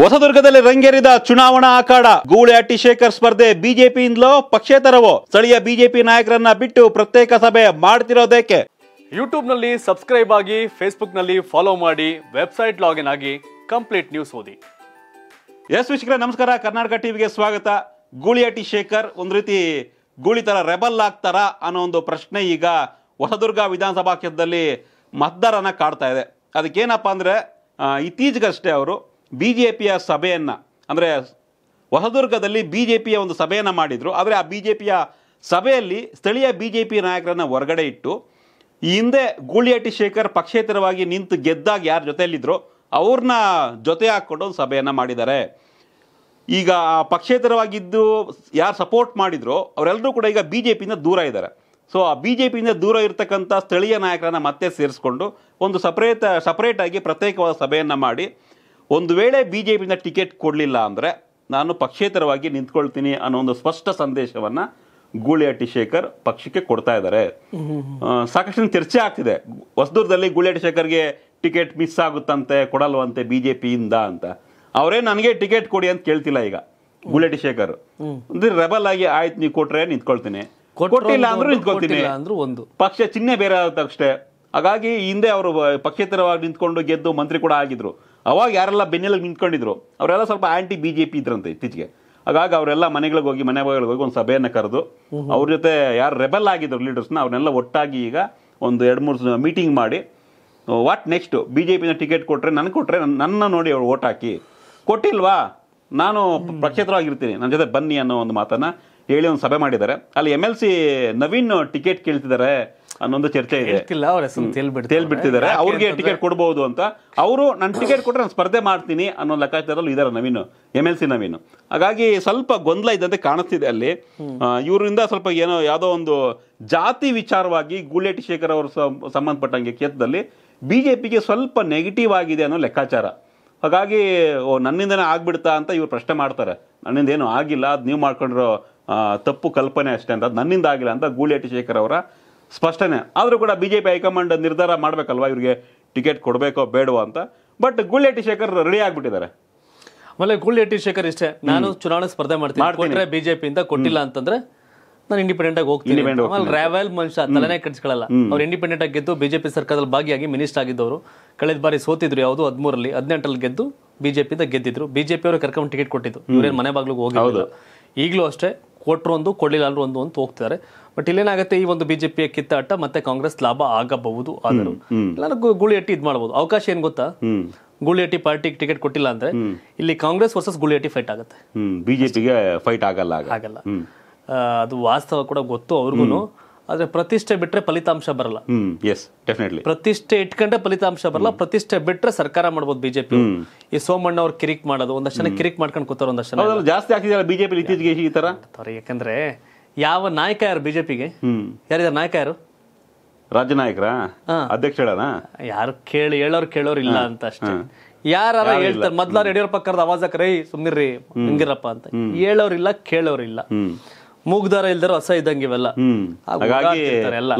ಹೊಸದುರ್ಗದಲ್ಲಿ ರಂಗೇರಿದ ಚುನಾವಣಾ ಅಖಾಡ ಗೂಳೆ ಹಟ್ಟಿ ಶೇಖರ್ ಸ್ಪರ್ಧೆ ಬಿಜೆಪಿಯಿಂದಲೋ ಪಕ್ಷೇತರವೋ ಸ್ಥಳೀಯ ಬಿಜೆಪಿ ನಾಯಕರನ್ನ ಬಿಟ್ಟು ಪ್ರತ್ಯೇಕ ಸಭೆ ಮಾಡ್ತಿರೋದೇಕೆ ಯೂಟ್ಯೂಬ್ನಲ್ಲಿ ಸಬ್ಸ್ಕ್ರೈಬ್ ಆಗಿ ಫೇಸ್ಬುಕ್ನಲ್ಲಿ ಫಾಲೋ ಮಾಡಿ ವೆಬ್ಸೈಟ್ ಲಾಗಿನ್ ಆಗಿ ಕಂಪ್ಲೀಟ್ ನ್ಯೂಸ್ ಓದಿ ಎಸ್ ವೀಕ್ಷಕರ ನಮಸ್ಕಾರ ಕರ್ನಾಟಕ ಟಿವಿಗೆ ಸ್ವಾಗತ ಅಟ್ಟಿ ಶೇಖರ್ ಒಂದು ರೀತಿ ಗೂಳಿ ಥರ ರೆಬಲ್ ಆಗ್ತಾರಾ ಅನ್ನೋ ಒಂದು ಪ್ರಶ್ನೆ ಈಗ ಹೊಸದುರ್ಗ ವಿಧಾನಸಭಾ ಕ್ಷೇತ್ರದಲ್ಲಿ ಮತದಾರನ ಕಾಡ್ತಾ ಇದೆ ಅದಕ್ಕೇನಪ್ಪ ಅಂದರೆ ಇತ್ತೀಚೆಗಷ್ಟೇ ಅವರು ಬಿ ಜೆ ಪಿಯ ಸಭೆಯನ್ನು ಅಂದರೆ ಹೊಸದುರ್ಗದಲ್ಲಿ ಬಿ ಜೆ ಪಿಯ ಒಂದು ಸಭೆಯನ್ನು ಮಾಡಿದರು ಆದರೆ ಆ ಬಿ ಜೆ ಪಿಯ ಸಭೆಯಲ್ಲಿ ಸ್ಥಳೀಯ ಬಿ ಜೆ ಪಿ ನಾಯಕರನ್ನು ಹೊರಗಡೆ ಇಟ್ಟು ಈ ಹಿಂದೆ ಗೂಳಿಹಟ್ಟಿ ಶೇಖರ್ ಪಕ್ಷೇತರವಾಗಿ ನಿಂತು ಗೆದ್ದಾಗ ಯಾರ ಜೊತೆಯಲ್ಲಿದ್ದರು ಅವ್ರನ್ನ ಜೊತೆ ಹಾಕ್ಕೊಂಡು ಒಂದು ಸಭೆಯನ್ನು ಮಾಡಿದ್ದಾರೆ ಈಗ ಪಕ್ಷೇತರವಾಗಿದ್ದು ಯಾರು ಸಪೋರ್ಟ್ ಮಾಡಿದ್ರು ಅವರೆಲ್ಲರೂ ಕೂಡ ಈಗ ಬಿ ಜೆ ಪಿಯಿಂದ ದೂರ ಇದ್ದಾರೆ ಸೊ ಆ ಬಿ ಜೆ ಪಿಯಿಂದ ದೂರ ಇರತಕ್ಕಂಥ ಸ್ಥಳೀಯ ನಾಯಕರನ್ನು ಮತ್ತೆ ಸೇರಿಸ್ಕೊಂಡು ಒಂದು ಸಪ್ರೇಟ್ ಸಪ್ರೇಟಾಗಿ ಪ್ರತ್ಯೇಕವಾದ ಸಭೆಯನ್ನು ಮಾಡಿ ಒಂದು ವೇಳೆ ಬಿ ಜೆ ಪಿಯಿಂದ ಟಿಕೆಟ್ ಕೊಡಲಿಲ್ಲ ಅಂದರೆ ನಾನು ಪಕ್ಷೇತರವಾಗಿ ನಿಂತ್ಕೊಳ್ತೀನಿ ಅನ್ನೋ ಒಂದು ಸ್ಪಷ್ಟ ಸಂದೇಶವನ್ನು ಗೂಳಿಹಟ್ಟಿ ಶೇಖರ್ ಪಕ್ಷಕ್ಕೆ ಕೊಡ್ತಾ ಇದ್ದಾರೆ ಸಾಕಷ್ಟು ಚರ್ಚೆ ಆಗ್ತಿದೆ ಹೊಸದುರ್ಗದಲ್ಲಿ ಗೂಳಿಹಟ್ಟಿ ಗೆ ಟಿಕೆಟ್ ಮಿಸ್ ಆಗುತ್ತಂತೆ ಕೊಡಲ್ವಂತೆ ಬಿ ಜೆ ಪಿಯಿಂದ ಅಂತ ಅವರೇ ನನಗೆ ಟಿಕೆಟ್ ಕೊಡಿ ಅಂತ ಕೇಳ್ತಿಲ್ಲ ಈಗ ಗೂಳಿಹಟ್ಟಿ ಶೇಖರ್ ಅಂದ್ರೆ ರೆಬಲ್ ಆಗಿ ಆಯ್ತು ನೀವು ಕೊಟ್ರೆ ನಿಂತ್ಕೊಳ್ತೀನಿ ಕೊಟ್ಟಿಲ್ಲ ಅಂದ್ರೂ ನಿಂತ್ಕೊಳ್ತೀನಿ ಒಂದು ಪಕ್ಷ ಚಿಹ್ನೆ ಬೇರೆ ಆದ ತಕ್ಷಣ ಹಾಗಾಗಿ ಹಿಂದೆ ಅವರು ಪಕ್ಷೇತರವಾಗಿ ನಿಂತ್ಕೊಂಡು ಗೆದ್ದು ಮಂತ್ರಿ ಕೂಡ ಆಗಿದ್ರು ಅವಾಗ ಯಾರೆಲ್ಲ ಬೆನ್ನೆಲಲ್ಲಿ ನಿಂತ್ಕೊಂಡಿದ್ರು ಅವರೆಲ್ಲ ಸ್ವಲ್ಪ ಆ್ಯಂಟಿ ಬಿ ಜೆ ಪಿ ಇದ್ರಂತೆ ಇತ್ತೀಚೆಗೆ ಹಾಗಾಗಿ ಅವರೆಲ್ಲ ಮನೆಗಳಿಗೆ ಹೋಗಿ ಮನೆ ಹೋಗಿ ಒಂದು ಸಭೆಯನ್ನು ಕರೆದು ಅವ್ರ ಜೊತೆ ಯಾರು ರೆಬೆಲ್ ಆಗಿದ್ರು ಲೀಡರ್ಸ್ನ ಅವ್ರನ್ನೆಲ್ಲ ಒಟ್ಟಾಗಿ ಈಗ ಒಂದು ಎರಡು ಮೂರು ಮೀಟಿಂಗ್ ಮಾಡಿ ವಾಟ್ ನೆಕ್ಸ್ಟು ಬಿ ಜೆ ಪಿನ ಟಿಕೆಟ್ ಕೊಟ್ಟರೆ ನನಗೆ ಕೊಟ್ಟರೆ ನನ್ನ ನೋಡಿ ಅವ್ರು ಓಟ್ ಹಾಕಿ ಕೊಟ್ಟಿಲ್ವಾ ನಾನು ಪಕ್ಷೇತರವಾಗಿರ್ತೀನಿ ನನ್ನ ಜೊತೆ ಬನ್ನಿ ಅನ್ನೋ ಒಂದು ಮಾತನ್ನು ಹೇಳಿ ಒಂದು ಸಭೆ ಮಾಡಿದ್ದಾರೆ ಅಲ್ಲಿ M L C Naveen ticket ಕೇಳ್ತಿದ್ದಾರೆ ಅನ್ನೊಂದು ಚರ್ಚೆ ಇದೆ ಅವ್ರಿಗೆ ಟಿಕೆಟ್ ಕೊಡ್ಬೋದು ಅಂತ ಅವರು ನನ್ನ ಟಿಕೆಟ್ ಕೊಟ್ಟರೆ ನಾನು ಸ್ಪರ್ಧೆ ಮಾಡ್ತೀನಿ ಅನ್ನೋ ಲೆಕ್ಕಾಚಾರದಲ್ಲಿ ಇದಾರೆ Naveen M L C Naveen ಹಾಗಾಗಿ ಸ್ವಲ್ಪ ಗೊಂದಲ ಇದ್ದಂತೆ ಕಾಣಿಸ್ತಿದೆ ಅಲ್ಲಿ ಇವರಿಂದ ಸ್ವಲ್ಪ ಏನೋ ಯಾವುದೋ ಒಂದು ಜಾತಿ ವಿಚಾರವಾಗಿ ಗೂಳೇಟಿ ಶೇಖರ್ ಅವರು ಸಂಬಂಧಪಟ್ಟಂಗೆ ಕ್ಷೇತ್ರದಲ್ಲಿ ಬಿಜೆಪಿಗೆ ಸ್ವಲ್ಪ ನೆಗೆಟಿವ್ ಆಗಿದೆ ಅನ್ನೋ ಲೆಕ್ಕಾಚಾರ ಹಾಗಾಗಿ ಓ ನನ್ನಿಂದನೇ ಆಗ್ಬಿಡ್ತಾ ಅಂತ ಇವ್ರು ಪ್ರಶ್ನೆ ಮಾಡ್ತಾರೆ ನನ್ನಿಂದ ಏನು ಆಗಿಲ್ಲ ಅದು ನೀವು ಮಾಡ್ಕೊಂಡಿರೋ ತಪ್ಪು ಕಲ್ಪನೆ ಅಷ್ಟೇ ಅಂತ ನನ್ನಿಂದ ಆಗಿಲ್ಲ ಅಂತ ಗೂಳಿಹಟ್ಟಿ ಶೇಖರ್ ಅವರ ಸ್ಪಷ್ಟನೆ ಆದರೂ ಕೂಡ ಬಿ ಜೆ ಪಿ ಹೈಕಮಾಂಡ್ ನಿರ್ಧಾರ ಮಾಡಬೇಕಲ್ವಾ ಇವರಿಗೆ ಟಿಕೆಟ್ ಕೊಡಬೇಕೋ ಬೇಡವೋ ಅಂತ ಬಟ್ ಗೂಳಿಹಟ್ಟಿ ಶೇಖರ್ ರೆಡಿ ಆಗಿಬಿಟ್ಟಿದ್ದಾರೆ ಆಮೇಲೆ ಗೂಳಿಹಟ್ಟಿ ಶೇಖರ್ ಇಷ್ಟೇ ನಾನು ಚುನಾವಣೆ ಸ್ಪರ್ಧೆ ಮಾಡ್ತೀನಿ ಬಿಜೆಪಿಯಿಂದ ಕೊಟ್ಟಿಲ್ಲ ಅಂತಂದ್ರೆ ನಾನು ಇಂಡಿಪೆಂಡೆಂಟ್ ಆಗಿ ಹೋಗ್ತೀನಿ ರಾವೆಲ್ ಮನುಷ್ಯ ತಲೆನೇ ಕಟ್ಸ್ಕೊಳ್ಳಲ್ಲ ಅವ್ರು ಇಂಡಿಪೆಂಡೆಂಟ್ ಆಗಿ ಗೆದ್ದು ಬಿಜೆಪಿ ಸರ್ಕಾರದಲ್ಲಿ ಭಾಗಿಯಾಗಿ ಮಿನಿಸ್ಟರ್ ಆಗಿದ್ದವರು ಕಳೆದ ಬಾರಿ ಸೋತಿದ್ರು ಯಾವುದು ಹದಿಮೂರಲ್ಲಿ ಹದಿನೆಂಟರಲ್ಲಿ ಗೆದ್ದು ಬಿಜೆಪಿಯಿಂದ ಗೆದ್ದಿದ್ರು ಬಿಜೆಪಿ ಅವರು ಕರ್ಕೊಂಡು ಟಿಕೆಟ್ ಕೊಟ್ಟಿದ್ದು ಇವ್ರೇನು ಮನೆ ಬಾಗ್ಲಿಗೆ ಹೋಗಿ ಈಗಲೂ ಅಷ್ಟೇ ಕೊಟ್ಟರು ಒಂದು ಕೊಡಲಿಲ್ಲ ಅಂದ್ರೆ ಒಂದು ಅಂತ ಹೋಗ್ತಿದ್ದಾರೆ ಬಟ್ ಇಲ್ಲೇನಾಗುತ್ತೆ ಈ ಒಂದು ಬಿಜೆಪಿಯ ಕಿತ್ತಾಟ ಮತ್ತೆ ಕಾಂಗ್ರೆಸ್ ಲಾಭ ಆಗಬಹುದು ಆದರೂ ಎಲ್ಲಾರು ಗುಳಿಯಟ್ಟಿ ಇದು ಮಾಡಬಹುದು ಅವಕಾಶ ಏನ್ ಗೊತ್ತಾ ಗುಳಿಯಟ್ಟಿ ಪಾರ್ಟಿಗೆ ಟಿಕೆಟ್ ಕೊಟ್ಟಿಲ್ಲ ಅಂದ್ರೆ ಇಲ್ಲಿ ಕಾಂಗ್ರೆಸ್ ವರ್ಸಸ್ ಗುಳಿಯಟ್ಟಿ ಫೈಟ್ ಆಗುತ್ತೆ ಬಿಜೆಪಿಗೆ ಫೈಟ್ ಆಗಲ್ಲ ಆಗಲ್ಲ ಅದು ವಾಸ್ತವ ಕೂಡ ಗೊತ್ತು ಅವ್ರಿಗೂ ಆದ್ರೆ ಪ್ರತಿಷ್ಠೆ ಬಿಟ್ರೆ ಫಲಿತಾಂಶ ಬರಲ್ಲ ಎಸ್ ಡೆಫಿನೆಟ್ಲಿ ಪ್ರತಿಷ್ಠೆ ಇಟ್ಕೊಂಡ್ರೆ ಫಲಿತಾಂಶ ಬರಲ್ಲ ಪ್ರತಿಷ್ಠೆ ಬಿಟ್ರೆ ಸರ್ಕಾರ ಮಾಡಬಹುದು ಬಿಜೆಪಿ ಈ ಸೋಮಣ್ಣ ಅವ್ರು ಕಿರಿಕ್ ಮಾಡೋದು ಒಂದಷ್ಟು ಕಿರಿಕ್ ಮಾಡ್ಕೊಂಡು ಕೂತಾರ ಒಂದಷ್ಟು ಜಾಸ್ತಿ ಹಾಕಿದಾರೆ ಬಿಜೆಪಿ ಇತ್ತೀಚೆಗೆ ಈ ತರ ಯಾಕಂದ್ರೆ ಯಾವ ನಾಯಕ ಯಾರು ಬಿಜೆಪಿಗೆ ಯಾರಿದ್ದಾರೆ ನಾಯಕ ಯಾರು ರಾಜ್ಯ ನಾಯಕರ ಅಧ್ಯಕ್ಷ ಯಾರು ಕೇಳಿ ಹೇಳೋರು ಕೇಳೋರು ಇಲ್ಲ ಅಂತ ಅಷ್ಟೇ ಯಾರ ಹೇಳ್ತಾರೆ ಮೊದ್ಲಾರು ಯಡಿಯೂರಪ್ಪ ಕರೆದ ಅವಾಜಕ್ರೈ ಸುಮ್ಮಿರ್ರಿ ಹಿಂಗಿರಪ್ಪ ಅಂತ ಹೇಳೋರಿಲ್ಲ ಕೇಳೋರಿಲ್ಲ ಮೂಗ್ದಾರ ಇಲ್ದಿರೋ ಹೊಸ ಇದ್ದಂಗೆ ಇವೆಲ್ಲ ಹಾಗಾಗಿ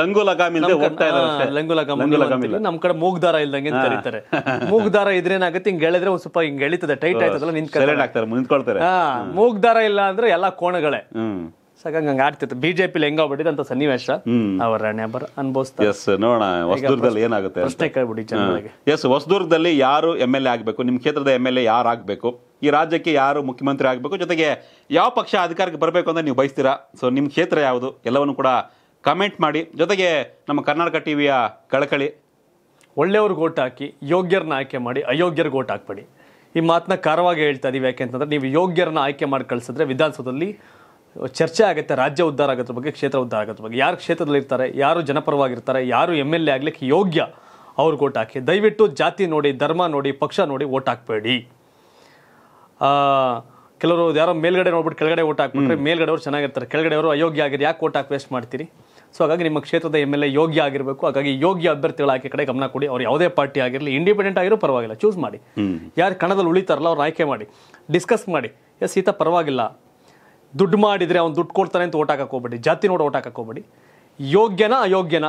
ಲಂಗು ಲಗಾಮ್ ಇಲ್ಲದೆ ಹೋಗ್ತಾ ಇದ್ದಾರೆ ಲಂಗು ಲಗಾಮ್ ನಮ್ ಕಡೆ ಮೂಗ್ದಾರ ಇಲ್ದಂಗೆ ಅಂತ ಕರೀತಾರೆ ಮೂಗ್ದಾರ ಇದ್ರೆ ಏನಾಗುತ್ತೆ ಹಿಂಗ್ ಎಳೆದ್ರೆ ಒಂದ್ ಸ್ವಲ್ಪ ಹಿಂಗ್ ಎಳಿತದೆ ಟೈಟ್ ಆಯ್ತದಲ್ಲ ನಿಂತ್ಕೊಳ್ತಾರೆ ನಿಂತ್ಕೊಳ್ತಾರೆ ಮೂಗ್ದಾರ ಇಲ್ಲ ಅಂದ್ರೆ ಎಲ್ಲಾ ಕೋಣಗಳೇ ಸಾಕಾಗ ಹಂಗ ಆಡ್ತಿತ್ತು ಬಿಜೆಪಿ ಹೆಂಗಾಗ್ಬಿಟ್ಟಿದೆ ಅಂತ ಸನ್ನಿವೇಶ ಅವರ ಹಣೆ ಬರ ಅನುಭವಿಸ್ತಾರೆ ಎಸ್ ನೋಡೋಣ ಹೊಸದುರ್ಗದಲ್ಲಿ ಏನಾಗುತ್ತೆ ಪ್ರಶ್ನೆ ಕೇಳ್ಬಿಡಿ ಎಸ್ ಹೊಸದುರ್ಗದಲ್ಲಿ ಯಾರು ಎಮ್ ಎಲ್ ಎ ಆಗ್ಬೇಕು ನಿಮ್ ಕ್ಷೇತ್ರದ ಎಮ್ ಎಲ್ ಎ ಯಾರು ಆಗ್ಬೇಕು ಈ ರಾಜ್ಯಕ್ಕೆ ಯಾರು ಮುಖ್ಯಮಂತ್ರಿ ಆಗಬೇಕು ಜೊತೆಗೆ ಯಾವ ಪಕ್ಷ ಅಧಿಕಾರಕ್ಕೆ ಬರಬೇಕು ಅಂತ ನೀವು ಬಯಸ್ತೀರಾ ಸೊ ನಿಮ್ಮ ಕ್ಷೇತ್ರ ಯಾವುದು ಎಲ್ಲವನ್ನು ಕೂಡ ಕಮೆಂಟ್ ಮಾಡಿ ಜೊತೆಗೆ ನಮ್ಮ ಕರ್ನಾಟಕ ಟಿ ವಿಯ ಕಳಕಳಿ ಒಳ್ಳೆಯವ್ರಿಗೆ ಓಟ್ ಹಾಕಿ ಯೋಗ್ಯರನ್ನ ಆಯ್ಕೆ ಮಾಡಿ ಅಯೋಗ್ಯರಿಗೆ ಓಟ್ ಹಾಕ್ಬೇಡಿ ಈ ಮಾತನ್ನ ಕಾರವಾಗಿ ಹೇಳ್ತಾ ಇದೀವಿ ಯಾಕೆಂತಂದ್ರೆ ನೀವು ಯೋಗ್ಯರನ್ನ ಆಯ್ಕೆ ಮಾಡಿ ಕಳಿಸಿದ್ರೆ ವಿಧಾನಸೌಧದಲ್ಲಿ ಚರ್ಚೆ ಆಗುತ್ತೆ ರಾಜ್ಯ ಉದ್ಧಾರ ಆಗೋದ್ರ ಬಗ್ಗೆ ಕ್ಷೇತ್ರ ಉದ್ಧಾರ ಆಗೋದ್ರ ಬಗ್ಗೆ ಯಾರು ಕ್ಷೇತ್ರದಲ್ಲಿರ್ತಾರೆ ಯಾರು ಜನಪರವಾಗಿರ್ತಾರೆ ಯಾರು ಎಮ್ ಎಲ್ ಎ ಆಗ್ಲಿಕ್ಕೆ ಯೋಗ್ಯ ಅವ್ರಿಗೆ ಓಟ್ ಹಾಕಿ ದಯವಿಟ್ಟು ಜಾತಿ ನೋಡಿ ಧರ್ಮ ನೋಡಿ ಪಕ್ಷ ನೋಡಿ ಓಟ್ ಹಾಕಬೇಡಿ ಕೆಲವರು ಯಾರೋ ಮೇಲ್ಗಡೆ ನೋಡ್ಬಿಟ್ಟು ಕೆಳಗಡೆ ಓಟ್ ಹಾಕ್ಬಿಟ್ರೆ ಮೇಲ್ಗಡೆ ಅವರು ಚೆನ್ನಾಗಿರ್ತಾರೆ ಕೆಳಗಡೆ ಅವರು ಅಯೋಗ್ಯ ಆಗಿರಿ ಯಾಕೆ ಓಟ್ ಹಾಕಿ ವೇಸ್ಟ್ ಮಾಡ್ತೀರಿ ಸೊ ಹಾಗಾಗಿ ನಿಮ್ಮ ಕ್ಷೇತ್ರದ ಎಮ್ ಎಲ್ ಎ ಯೋಗ್ಯ ಆಗಿರಬೇಕು ಹಾಗಾಗಿ ಯೋಗ್ಯ ಅಭ್ಯರ್ಥಿಗಳ ಆಯ್ಕೆ ಕಡೆ ಗಮನ ಕೊಡಿ ಅವ್ರು ಯಾವುದೇ ಪಾರ್ಟಿ ಆಗಿರಲಿ ಇಂಡಿಪೆಂಡೆಂಟ್ ಆಗಿರೋ ಪರವಾಗಿಲ್ಲ ಚೂಸ್ ಮಾಡಿ ಯಾರು ಕಣದಲ್ಲಿ ಉಳಿತಾರಲ್ಲ ಅವ್ರು ಆಯ್ಕೆ ಮಾಡಿ ಡಿಸ್ಕಸ್ ಮಾಡಿ ಎಸ್ ಈತ ಪರವಾಗಿಲ್ಲ ದುಡ್ಡು ಮಾಡಿದರೆ ಅವ್ನು ದುಡ್ಡು ಕೊಡ್ತಾನೆ ಅಂತ ಓಟ್ ಹಾಕಕ್ಕೆ ಜಾತಿ ನೋಡಿ ಓಟ್ ಹಾಕಕ್ಕೆ ಹೋಗ್ಬೇಡಿ ಯೋಗ್ಯನಾ ಅಯೋಗ್ಯನ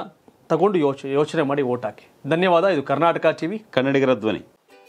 ತಗೊಂಡು ಯೋಚ ಯೋಚನೆ ಮಾಡಿ ಓಟ್ ಹಾಕಿ ಧನ್ಯವಾದ ಇದು ಕರ್ನಾಟಕ ಟಿವಿ ಕನ್ನಡಿಗರ ಧ್ವನಿ